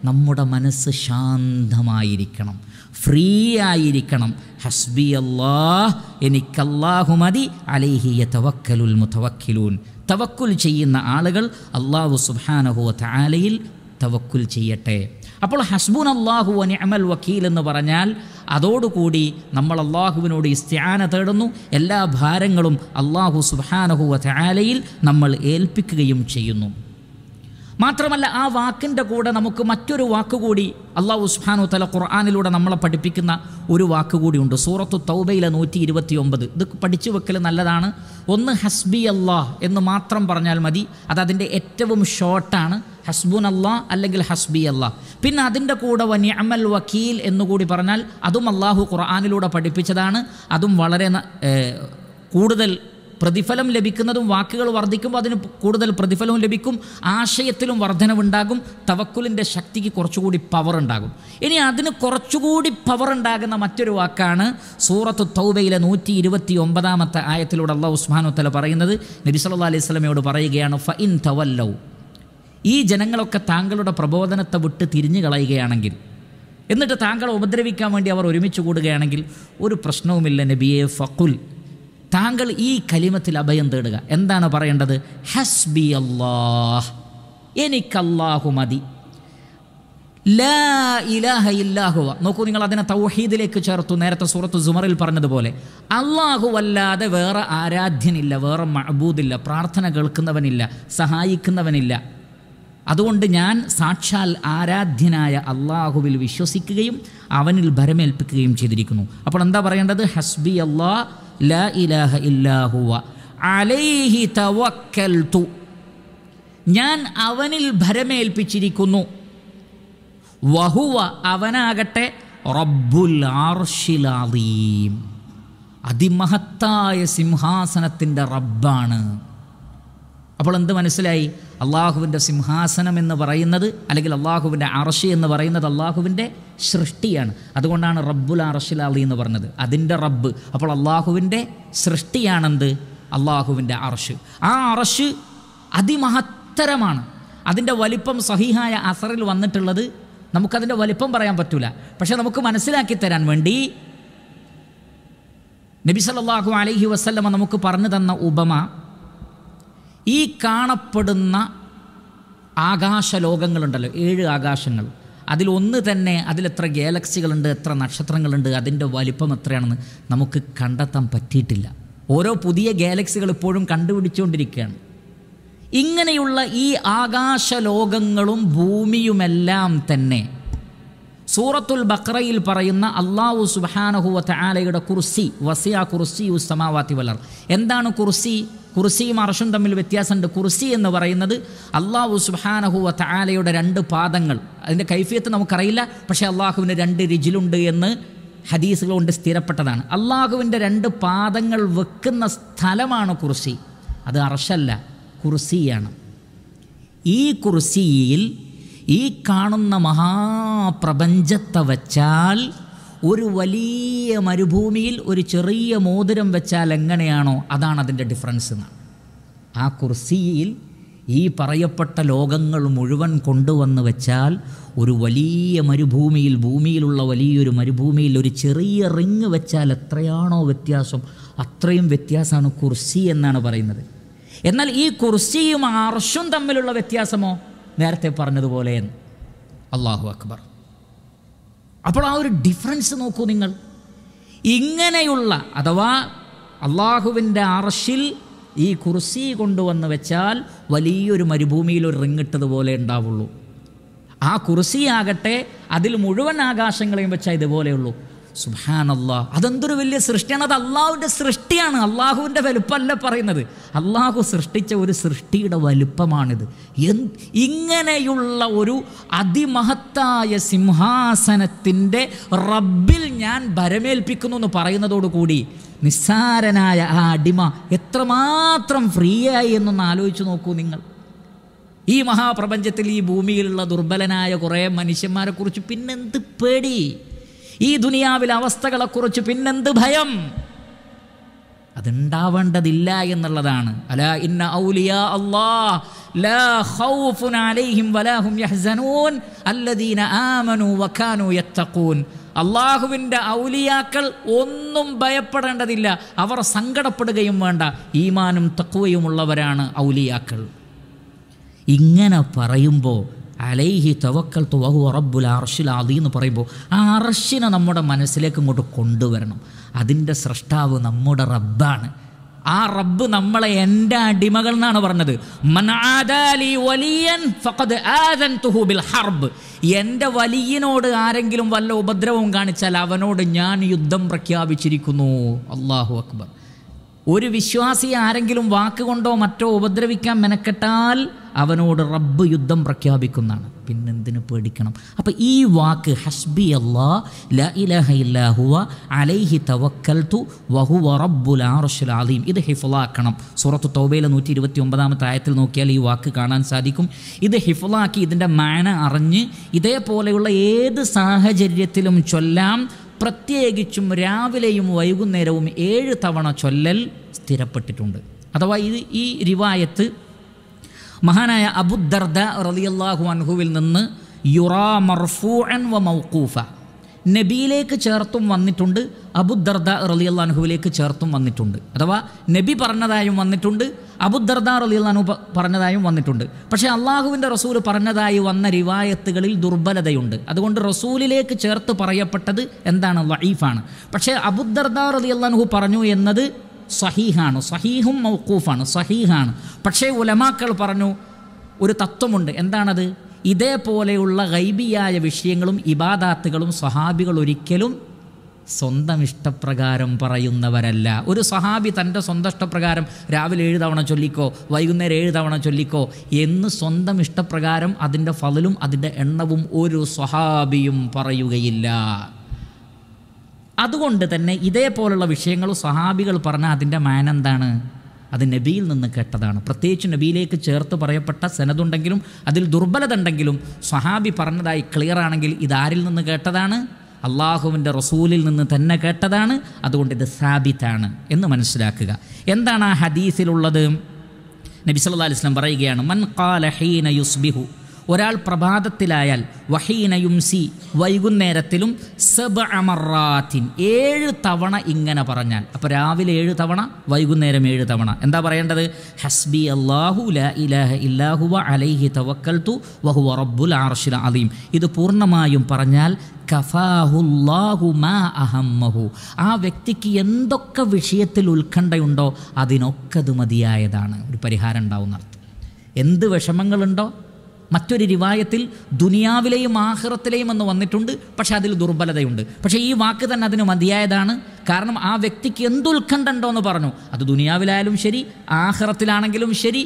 നമ്മുടെ മനസ്സ് ശാന്തമായിരിക്കണം ഫ്രീ ആയിരിക്കണം ഹസ്ബി അള്ളാഹ് എനിക്കല്ലാഹു മതി അലേഹിയ തവക്കലുൽ മുതവക്കിലൂൻ തവക്കുൽ ചെയ്യുന്ന ആളുകൾ അള്ളാഹു സുബാനഹുവ താലയിൽ തവക്കുൽ ചെയ്യട്ടെ അപ്പോൾ ഹസ്ബുൻ അള്ളാഹു അനിഅമൽ വക്കീൽ എന്ന് പറഞ്ഞാൽ അതോടുകൂടി നമ്മൾ അള്ളാഹുവിനോട് ഇസ്ത്യാന തേടുന്നു എല്ലാ ഭാരങ്ങളും അള്ളാഹു സുബാനഹുവ താലയിൽ നമ്മൾ ഏൽപ്പിക്കുകയും ചെയ്യുന്നു മാത്രമല്ല ആ വാക്കിൻ്റെ കൂടെ നമുക്ക് മറ്റൊരു വാക്കുകൂടി അള്ളാഹു ഉസ്ഹാനു തല ഖുർആാനിലൂടെ നമ്മളെ പഠിപ്പിക്കുന്ന ഒരു വാക്കുകൂടിയുണ്ട് സൂറത്തു തൗബയിലെ നൂറ്റി ഇരുപത്തി ഒമ്പത് ഇത് പഠിച്ചു വെക്കൽ നല്ലതാണ് ഒന്ന് ഹസ്ബി അള്ളാ എന്ന് മാത്രം പറഞ്ഞാൽ മതി അത് അതിൻ്റെ ഏറ്റവും ഷോർട്ടാണ് ഹസ്ബുൻ അള്ളാ അല്ലെങ്കിൽ ഹസ്ബി അള്ളാ പിന്നെ അതിൻ്റെ കൂടെ വനി അമൽ വക്കീൽ എന്നുകൂടി പറഞ്ഞാൽ അതും അള്ളാഹു ഖുർആാനിലൂടെ പഠിപ്പിച്ചതാണ് അതും വളരെ കൂടുതൽ പ്രതിഫലം ലഭിക്കുന്നതും വാക്കുകൾ വർദ്ധിക്കുമ്പോൾ അതിന് കൂടുതൽ പ്രതിഫലവും ലഭിക്കും ആശയത്തിലും വർധനവുണ്ടാകും തവക്കുലിൻ്റെ ശക്തിക്ക് കുറച്ചുകൂടി പവർ ഉണ്ടാകും ഇനി അതിന് കുറച്ചുകൂടി പവർ ഉണ്ടാകുന്ന മറ്റൊരു വാക്കാണ് സൂറത്ത് തൗബയിലെ നൂറ്റി ഇരുപത്തി ഒമ്പതാമത്തെ ആയത്തിലൂടെ അള്ളാഹു ഉസ്മാനുത്തല പറയുന്നത് നബി അലൈഹി സ്വലമയോട് പറയുകയാണ് ഫ ഇൻ തവല്ലൗ ഈ ജനങ്ങളൊക്കെ താങ്കളുടെ പ്രബോധനത്തെ വിട്ട് തിരിഞ്ഞു കളയുകയാണെങ്കിൽ എന്നിട്ട് താങ്കളെ ഉപദ്രവിക്കാൻ വേണ്ടി അവർ ഒരുമിച്ച് കൂടുകയാണെങ്കിൽ ഒരു പ്രശ്നവുമില്ല നബിയെ ഫക്കുൽ താങ്കൾ ഈ കലിമത്തിൽ അഭയം തേടുക എന്താണ് പറയേണ്ടത് ഹസ്ബി അള്ളാഹ് എനിക്കല്ലാഹു മതി ലാ ഇലാഹ ഇല്ലാഹുവ നോക്കൂ നിങ്ങൾ അതിനെ തൗഹീദിലേക്ക് ചേർത്തു നേരത്തെ സൂറത്ത് സുമറിൽ പറഞ്ഞതുപോലെ അള്ളാഹു അല്ലാതെ വേറെ ആരാധ്യനില്ല വേറെ മഹബൂദില്ല പ്രാർത്ഥന കേൾക്കുന്നവനില്ല സഹായിക്കുന്നവനില്ല അതുകൊണ്ട് ഞാൻ സാക്ഷാൽ ആരാധ്യനായ അള്ളാഹുവിൽ വിശ്വസിക്കുകയും അവനിൽ ഭരമേൽപ്പിക്കുകയും ചെയ്തിരിക്കുന്നു അപ്പോൾ എന്താ പറയേണ്ടത് ഹസ്ബി അള്ളാഹ് ലാ ഇലാഹ ഇല്ലാഹുവ അലൈഹി തവക്കൽതു ഞാൻ അവനിൽ ഭരമേൽപ്പിച്ചിരിക്കുന്നു വഹുവ അവനാകട്ടെ റബ്ബുൽ ആർഷിൽ അതിമഹത്തായ സിംഹാസനത്തിൻ്റെ റബ്ബാണ് അപ്പോൾ എന്ത് മനസ്സിലായി അള്ളാഹുവിൻ്റെ സിംഹാസനം എന്ന് പറയുന്നത് അല്ലെങ്കിൽ അള്ളാഹുവിൻ്റെ അറശ് എന്ന് പറയുന്നത് അള്ളാഹുവിൻ്റെ സൃഷ്ടിയാണ് അതുകൊണ്ടാണ് റബ്ബുൽ അറഷിൽ അലി എന്ന് പറഞ്ഞത് അതിൻ്റെ റബ്ബ് അപ്പോൾ അള്ളാഹുവിൻ്റെ സൃഷ്ടിയാണെന്ത് അള്ളാഹുവിൻ്റെ അറശ് ആ അറശ് അതിമഹത്തരമാണ് അതിൻ്റെ വലിപ്പം സഹിഹായ അസറിൽ വന്നിട്ടുള്ളത് നമുക്കതിൻ്റെ വലിപ്പം പറയാൻ പറ്റൂല പക്ഷേ നമുക്ക് മനസ്സിലാക്കി തരാൻ വേണ്ടി നബി സല്ലാഹു അലഹി വസ്ല്ലമ്മ നമുക്ക് പറഞ്ഞു തന്ന ഉപമ ഈ കാണപ്പെടുന്ന ആകാശലോകങ്ങളുണ്ടല്ലോ ഏഴ് ആകാശങ്ങൾ അതിലൊന്ന് തന്നെ അതിലെത്ര ഗാലക്സികളുണ്ട് എത്ര നക്ഷത്രങ്ങളുണ്ട് അതിൻ്റെ വലിപ്പം എത്രയാണെന്ന് നമുക്ക് കണ്ടെത്താൻ പറ്റിയിട്ടില്ല ഓരോ പുതിയ ഗാലക്സികൾ ഇപ്പോഴും കണ്ടുപിടിച്ചുകൊണ്ടിരിക്കുകയാണ് ഇങ്ങനെയുള്ള ഈ ആകാശലോകങ്ങളും ഭൂമിയുമെല്ലാം തന്നെ സൂറത്തുൽ ബക്രയിൽ പറയുന്ന അള്ളാഹു സുബാനഹുവത്ത ആലയുടെ കുർസി വസിയ കുർസി സമാവാത്തി വലർ എന്താണ് കുർസി കുർസിയും അർഷും തമ്മിൽ വ്യത്യാസമുണ്ട് കുർസി എന്ന് പറയുന്നത് അള്ളാഹു സുബാനഹുവത്ത ആലയുടെ രണ്ട് പാദങ്ങൾ അതിൻ്റെ കൈഫിയത്ത് നമുക്കറിയില്ല പക്ഷേ അള്ളാഹുവിന് രണ്ട് രുചിലുണ്ട് എന്ന് ഹദീസുകൾ കൊണ്ട് സ്ഥിരപ്പെട്ടതാണ് അള്ളാഹുവിൻ്റെ രണ്ട് പാദങ്ങൾ വെക്കുന്ന സ്ഥലമാണ് കുർസി അത് അർഷല്ല കുർസിയാണ് ഈ കുർസിയിൽ ഈ കാണുന്ന മഹാപ്രപഞ്ചത്തെ വച്ചാൽ ഒരു വലിയ മരുഭൂമിയിൽ ഒരു ചെറിയ മോതിരം വെച്ചാൽ എങ്ങനെയാണോ അതാണ് അതിൻ്റെ ഡിഫറൻസ് എന്നാണ് ആ കുർസിയിൽ ഈ പറയപ്പെട്ട ലോകങ്ങൾ മുഴുവൻ കൊണ്ടുവന്ന് വെച്ചാൽ ഒരു വലിയ മരുഭൂമിയിൽ ഭൂമിയിലുള്ള വലിയൊരു മരുഭൂമിയിൽ ഒരു ചെറിയ റിങ് വെച്ചാൽ എത്രയാണോ വ്യത്യാസം അത്രയും വ്യത്യാസമാണ് കുർസി എന്നാണ് പറയുന്നത് എന്നാൽ ഈ കുർസിയും ആർഷും തമ്മിലുള്ള വ്യത്യാസമോ നേരത്തെ പറഞ്ഞതുപോലെ അള്ളാഹു അക്ബർ അപ്പോൾ ആ ഒരു ഡിഫറൻസ് നോക്കൂ നിങ്ങൾ ഇങ്ങനെയുള്ള അഥവാ അള്ളാഹുവിൻ്റെ അറശിൽ ഈ കുർസി കൊണ്ടുവന്ന് വെച്ചാൽ വലിയൊരു മരുഭൂമിയിൽ ഒരു റിങ്ങിട്ടതുപോലെ ഉണ്ടാവുള്ളൂ ആ ആകട്ടെ അതിൽ മുഴുവൻ ആകാശങ്ങളെയും വെച്ചാൽ ഇതുപോലെയുള്ളൂ സുഹാനല്ലാ അതെന്തൊരു വലിയ സൃഷ്ടിയാണ് അത് അള്ളാഹുവിൻ്റെ സൃഷ്ടിയാണ് അള്ളാഹുവിൻ്റെ വലുപ്പമല്ല പറയുന്നത് അള്ളാഹു സൃഷ്ടിച്ച ഒരു സൃഷ്ടിയുടെ വലുപ്പമാണിത് എന്ത് ഇങ്ങനെയുള്ള ഒരു അതിമഹത്തായ സിംഹാസനത്തിൻ്റെ റബ്ബിൽ ഞാൻ ഭരമേൽപ്പിക്കുന്നു എന്ന് പറയുന്നതോടുകൂടി നിസ്സാരനായ ആ അടിമ എത്രമാത്രം ഫ്രീ ആയി എന്നൊന്ന് ആലോചിച്ച് നോക്കൂ നിങ്ങൾ ഈ മഹാപ്രപഞ്ചത്തിൽ ഈ ഭൂമിയിലുള്ള ദുർബലനായ കുറേ മനുഷ്യന്മാരെക്കുറിച്ച് പിന്നെന്ത് പേടി ഈ ദുനിയാവിലെ അവസ്ഥകളെക്കുറിച്ച് പിന്നെന്ത് ഭയം അതുണ്ടാവേണ്ടതില്ല എന്നുള്ളതാണ് അല ഇന്ന ഔലിയ ലാ ഖൗഫുൻ അലൈഹിം യഹ്സനൂൻ വകാനു അള്ളാഹുവിൻ്റെ ഔലിയാക്കൾ ഒന്നും ഭയപ്പെടേണ്ടതില്ല അവർ സങ്കടപ്പെടുകയും വേണ്ട ഈമാനും തക്കുവയുമുള്ളവരാണ് ഔലിയാക്കൾ ഇങ്ങനെ പറയുമ്പോൾ അലൈഹി തവക്കൽ തുവഹു റബ്ബുൽ അർഷിൽ അതി എന്ന് പറയുമ്പോൾ ആ അർഷിനെ നമ്മുടെ മനസ്സിലേക്ക് ഇങ്ങോട്ട് കൊണ്ടുവരണം അതിൻ്റെ സൃഷ്ടാവ് നമ്മുടെ റബ്ബാണ് ആ റബ്ബ് നമ്മളെ എൻ്റെ അടിമകൾ എന്നാണ് പറഞ്ഞത് ഹർബ് എൻ്റെ വലിയനോട് ആരെങ്കിലും വല്ല ഉപദ്രവവും കാണിച്ചാൽ അവനോട് ഞാൻ യുദ്ധം പ്രഖ്യാപിച്ചിരിക്കുന്നു അള്ളാഹു അക്ബർ ഒരു വിശ്വാസിയെ ആരെങ്കിലും വാക്കുകൊണ്ടോ മറ്റോ ഉപദ്രവിക്കാൻ മെനക്കെട്ടാൽ അവനോട് റബ്ബ് യുദ്ധം പ്രഖ്യാപിക്കുന്നതാണ് പിന്നെന്തിനു പേടിക്കണം അപ്പോൾ ഈ വാക്ക് ഹസ്ബി അള്ളാ അലൈഹി തവക്കൽ റബ്ബുൽ അലീം ഇത് ഹിഫുലാക്കണം സുറത്ത് തൗബയിലെ നൂറ്റി ഇരുപത്തി ഒമ്പതാമത്തെ ആയത്തിൽ നോക്കിയാൽ ഈ വാക്ക് കാണാൻ സാധിക്കും ഇത് ഹിഫുലാക്കി ഇതിൻ്റെ മാന അറിഞ്ഞ് ഇതേപോലെയുള്ള ഏത് സാഹചര്യത്തിലും ചൊല്ലാം പ്രത്യേകിച്ചും രാവിലെയും വൈകുന്നേരവും ഏഴ് തവണ ചൊല്ലൽ സ്ഥിരപ്പെട്ടിട്ടുണ്ട് അഥവാ ഇത് ഈ റിവായത്ത് മഹാനായ അബുദർദ റലിയല്ലാഹു അൻഹുവിൽ നിന്ന് യുറാ മർഫൂഅൻ വ മൗക്കൂഫ നബിയിലേക്ക് ചേർത്തും വന്നിട്ടുണ്ട് അബുദർദ അൻഹുവിലേക്ക് ചേർത്തും വന്നിട്ടുണ്ട് അഥവാ നബി പറഞ്ഞതായും വന്നിട്ടുണ്ട് അബുദർദ റലിയല്ലാൻഹു പറഞ്ഞതായും വന്നിട്ടുണ്ട് പക്ഷേ അള്ളാഹുവിൻ്റെ റസൂൽ പറഞ്ഞതായി വന്ന റിവായത്തുകളിൽ ദുർബലതയുണ്ട് അതുകൊണ്ട് റസൂലിലേക്ക് ചേർത്ത് പറയപ്പെട്ടത് എന്താണ് വൈഫാണ് പക്ഷേ അബുദർദ റലിയല്ലാൻഹു പറഞ്ഞു എന്നത് സഹീഹാണ് സഹീഹും മൗക്കൂഫാണ് സഹീഹാണ് പക്ഷേ ഉലമാക്കൾ പറഞ്ഞു ഒരു തത്വമുണ്ട് എന്താണത് ഇതേപോലെയുള്ള ഗൈബിയായ വിഷയങ്ങളും ഇബാദാത്തുകളും സ്വഹാബികൾ ഒരിക്കലും സ്വന്തം ഇഷ്ടപ്രകാരം പറയുന്നവരല്ല ഒരു സഹാബി തൻ്റെ സ്വന്തം ഇഷ്ടപ്രകാരം രാവിലെ ഏഴ് തവണ ചൊല്ലിക്കോ വൈകുന്നേരം ഏഴ് തവണ ചൊല്ലിക്കോ എന്ന് സ്വന്തം ഇഷ്ടപ്രകാരം അതിൻ്റെ ഫലലും അതിൻ്റെ എണ്ണവും ഒരു സ്വഹാബിയും പറയുകയില്ല അതുകൊണ്ട് തന്നെ ഇതേപോലുള്ള വിഷയങ്ങൾ സഹാബികൾ പറഞ്ഞാൽ അതിൻ്റെ മാൻ എന്താണ് അത് നബിയിൽ നിന്ന് കേട്ടതാണ് പ്രത്യേകിച്ച് നബിയിലേക്ക് ചേർത്ത് പറയപ്പെട്ട സെനതുണ്ടെങ്കിലും അതിൽ ദുർബലത ഉണ്ടെങ്കിലും സഹാബി പറഞ്ഞതായി ക്ലിയർ ആണെങ്കിൽ ഇതാരിൽ നിന്ന് കേട്ടതാണ് അള്ളാഹുവിൻ്റെ റസൂലിൽ നിന്ന് തന്നെ കേട്ടതാണ് അതുകൊണ്ട് ഇത് സാബിത്താണ് എന്ന് മനസ്സിലാക്കുക എന്താണ് ആ ഹദീസിലുള്ളത് നബി സല്ലാ അലിസ്ലം പറയുകയാണ് മൻ കാല ഹീന യുസ്ബിഹു ഒരാൾ പ്രഭാതത്തിലായാൽ വഹീനയും സി വൈകുന്നേരത്തിലും സബ് അമറാത്തിൻ ഏഴ് തവണ ഇങ്ങനെ പറഞ്ഞാൽ അപ്പോൾ രാവിലെ ഏഴ് തവണ വൈകുന്നേരം ഏഴ് തവണ എന്താ പറയേണ്ടത് ഹസ്ബി അള്ളാഹു ല ഇലഹ ഇല്ലാഹുവ അലൈഹി തവക്കൽ തു വഹു റബ്ബുൽ ആർഷിൽ അലീം ഇത് പൂർണ്ണമായും പറഞ്ഞാൽ കഫാഹുല്ലാഹു മാ അഹമ്മഹു ആ വ്യക്തിക്ക് എന്തൊക്കെ വിഷയത്തിൽ ഉത്കണ്ഠയുണ്ടോ അതിനൊക്കെ അത് മതിയായതാണ് ഒരു പരിഹാരം ഉണ്ടാവുന്ന അർത്ഥം എന്ത് വിഷമങ്ങളുണ്ടോ മറ്റൊരു രിവായത്തിൽ ദുനിയാവിലെയും ആഹ്റത്തിലെയും എന്ന് വന്നിട്ടുണ്ട് പക്ഷേ അതിൽ ദുർബലതയുണ്ട് പക്ഷേ ഈ വാക്ക് തന്നെ അതിന് മതിയായതാണ് കാരണം ആ വ്യക്തിക്ക് ഉണ്ടോ എന്ന് പറഞ്ഞു അത് ദുനിയാവിലായാലും ശരി ആഹ്റത്തിലാണെങ്കിലും ശരി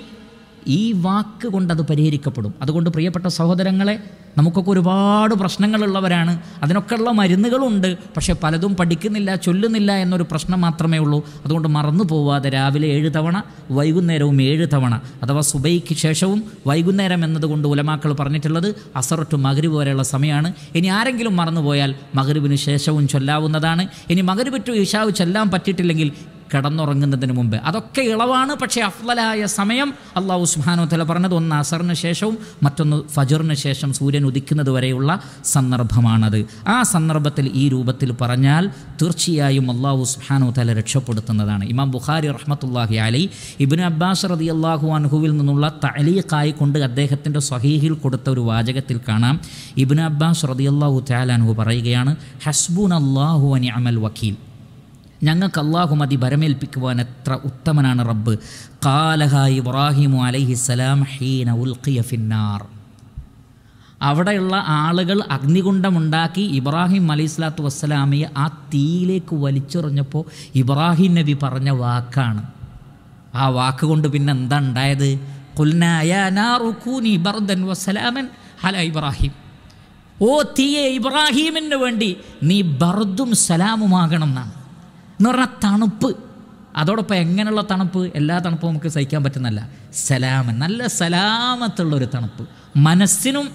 ഈ വാക്ക് കൊണ്ട് അത് പരിഹരിക്കപ്പെടും അതുകൊണ്ട് പ്രിയപ്പെട്ട സഹോദരങ്ങളെ നമുക്കൊക്കെ ഒരുപാട് പ്രശ്നങ്ങളുള്ളവരാണ് അതിനൊക്കെയുള്ള മരുന്നുകളുണ്ട് പക്ഷേ പലതും പഠിക്കുന്നില്ല ചൊല്ലുന്നില്ല എന്നൊരു പ്രശ്നം മാത്രമേ ഉള്ളൂ അതുകൊണ്ട് മറന്നു പോവാതെ രാവിലെ ഏഴ് തവണ വൈകുന്നേരവും ഏഴ് തവണ അഥവാ സുബൈക്ക് ശേഷവും വൈകുന്നേരം എന്നതുകൊണ്ട് ഉലമാക്കൾ പറഞ്ഞിട്ടുള്ളത് അസർ ടു മകരുവ് വരെയുള്ള സമയമാണ് ഇനി ആരെങ്കിലും മറന്നുപോയാൽ മകരുവിന് ശേഷവും ചൊല്ലാവുന്നതാണ് ഇനി മകരുവ് ഈശാവ് ചൊല്ലാൻ പറ്റിയിട്ടില്ലെങ്കിൽ കിടന്നുറങ്ങുന്നതിന് മുമ്പ് അതൊക്കെ ഇളവാണ് പക്ഷേ അഫ്ലലായ സമയം അള്ളാഹു സുഹാനോ തല പറഞ്ഞത് ഒന്ന് അസറിന് ശേഷവും മറ്റൊന്ന് ഫജറിന് ശേഷം സൂര്യൻ ഉദിക്കുന്നത് വരെയുള്ള സന്ദർഭമാണത് ആ സന്ദർഭത്തിൽ ഈ രൂപത്തിൽ പറഞ്ഞാൽ തീർച്ചയായും അള്ളാഹു സുഹാനോ തല രക്ഷപ്പെടുത്തുന്നതാണ് ഇമാം ബുഖാരി റഹ്മത്തുല്ലാഹി അലി ഇബിൻ അബ്ബാസ് റതി അള്ളാഹു അൻഹുവിൽ നിന്നുള്ള തലീഖായി കൊണ്ട് അദ്ദേഹത്തിൻ്റെ സ്വഹീഹിൽ കൊടുത്ത ഒരു വാചകത്തിൽ കാണാം ഇബിൻ അബ്ബാസ് റതി അള്ളാഹു താലാൻഹു പറയുകയാണ് ഹസ്ബുൻ അള്ളാഹു അനി അമൽ വക്കീൽ ഞങ്ങൾക്ക് അള്ളാഹു മതി ഭരമേൽപ്പിക്കുവാൻ എത്ര ഉത്തമനാണ് റബ്ബ് കാലഹ ഇബ്രാഹിമു അലൈഹിസ്സലാം ഹീന ഉൽഖിയ ഫിന്നാർ അവിടെയുള്ള ആളുകൾ അഗ്നികുണ്ടമുണ്ടാക്കി ഇബ്രാഹിം അലൈഹി സ്വലാത്തു വസ്സലാമയെ ആ തീയിലേക്ക് വലിച്ചെറിഞ്ഞപ്പോൾ ഇബ്രാഹിം നബി പറഞ്ഞ വാക്കാണ് ആ വാക്ക് കൊണ്ട് പിന്നെ എന്താ ഉണ്ടായത് ഹല ഇബ്രാഹിം ഓ തീയെ ഇബ്രാഹീമിന് വേണ്ടി നീ ബർദും സലാമുമാകണം എന്നാണ് എന്ന് പറഞ്ഞാൽ തണുപ്പ് അതോടൊപ്പം എങ്ങനെയുള്ള തണുപ്പ് എല്ലാ തണുപ്പും നമുക്ക് സഹിക്കാൻ പറ്റുന്നല്ല സലാമൻ നല്ല സലാമത്തുള്ളൊരു തണുപ്പ് മനസ്സിനും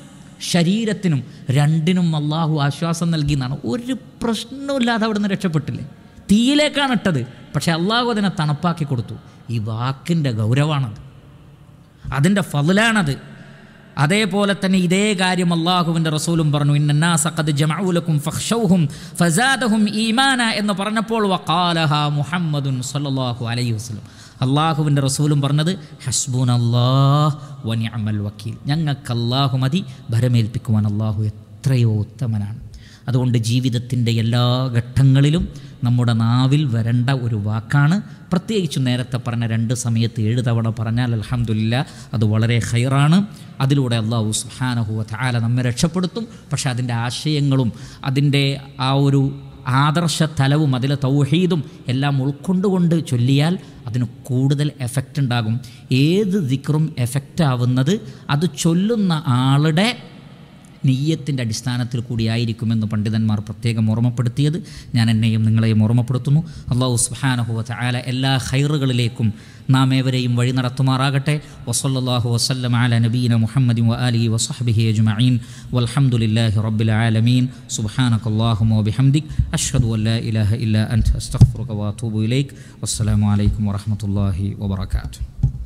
ശരീരത്തിനും രണ്ടിനും അള്ളാഹു ആശ്വാസം നൽകി എന്നാണ് ഒരു പ്രശ്നവുമില്ലാതെ അവിടെ നിന്ന് രക്ഷപ്പെട്ടില്ലേ തീയിലേക്കാണ് ഇട്ടത് പക്ഷേ അള്ളാഹു അതിനെ തണുപ്പാക്കി കൊടുത്തു ഈ വാക്കിൻ്റെ ഗൗരവാണത് അതിൻ്റെ ഫതിലാണത് അതേപോലെ തന്നെ ഇതേ കാര്യം അള്ളാഹുവിൻ്റെ റസൂലും പറഞ്ഞു ഇന്നാസഖദ് ജമഉലക്കും ഫഹ്ഷൗഹും ഫസാദഹും ഈമാന എന്ന് പറഞ്ഞപ്പോൾ വഖാലഹ മുഹമ്മദുൻ സല്ലല്ലാഹു അലൈഹി വസല്ലം അള്ളാഹുവിൻ്റെ റസൂലും പറഞ്ഞത് ഹസ്ബൂൻ അല്ലാഹ് അമൽ വക്കീൽ ഞങ്ങൾക്ക് അള്ളാഹു മതി ഭരമേൽപ്പിക്കുവാൻ അള്ളാഹു എത്രയോ ഉത്തമനാണ് അതുകൊണ്ട് ജീവിതത്തിൻ്റെ എല്ലാ ഘട്ടങ്ങളിലും നമ്മുടെ നാവിൽ വരേണ്ട ഒരു വാക്കാണ് പ്രത്യേകിച്ച് നേരത്തെ പറഞ്ഞ രണ്ട് സമയത്ത് ഏഴ് തവണ പറഞ്ഞാൽ അലഹമില്ല അത് വളരെ ഹൈറാണ് അതിലൂടെ അള്ളാഹു സുഹാനഹുവ താല നമ്മെ രക്ഷപ്പെടുത്തും പക്ഷേ അതിൻ്റെ ആശയങ്ങളും അതിൻ്റെ ആ ഒരു ആദർശ തലവും അതിലെ തൗഹീദും എല്ലാം ഉൾക്കൊണ്ടുകൊണ്ട് ചൊല്ലിയാൽ അതിന് കൂടുതൽ എഫക്റ്റ് ഉണ്ടാകും ഏത് ദിക്റും എഫക്റ്റ് ആവുന്നത് അത് ചൊല്ലുന്ന ആളുടെ നെയ്യത്തിൻ്റെ അടിസ്ഥാനത്തിൽ കൂടിയായിരിക്കുമെന്ന് പണ്ഡിതന്മാർ പ്രത്യേകം ഓർമ്മപ്പെടുത്തിയത് ഞാൻ എന്നെയും നിങ്ങളെയും ഓർമ്മപ്പെടുത്തുന്നു അള്ളാഹു സുഹാനഹുവ ചായാല എല്ലാ ഹൈറുകളിലേക്കും നാം ഏവരെയും വഴി നടത്തുമാറാകട്ടെ വസല്ലാഹു വസ്ലം ആല നബീന മുഹമ്മദ് അലി വസഹബിഹി വലഹമുല്ലാഹി വൽഹമുല്ലാഹി റബ്ബിൽ ആലമീൻ സുബാനക്കല്ലാഹുമോ ബിഹംദിക് അഷ്ഹദു അല്ലാ ഇലാഹ ഇല്ല അൻറ്റ് അസ്തഖ്ഫുറുക ഇലൈക് വസ്സലാമു അലൈക്കും വറഹമത്തുള്ളാഹി വബർക്കാത്തു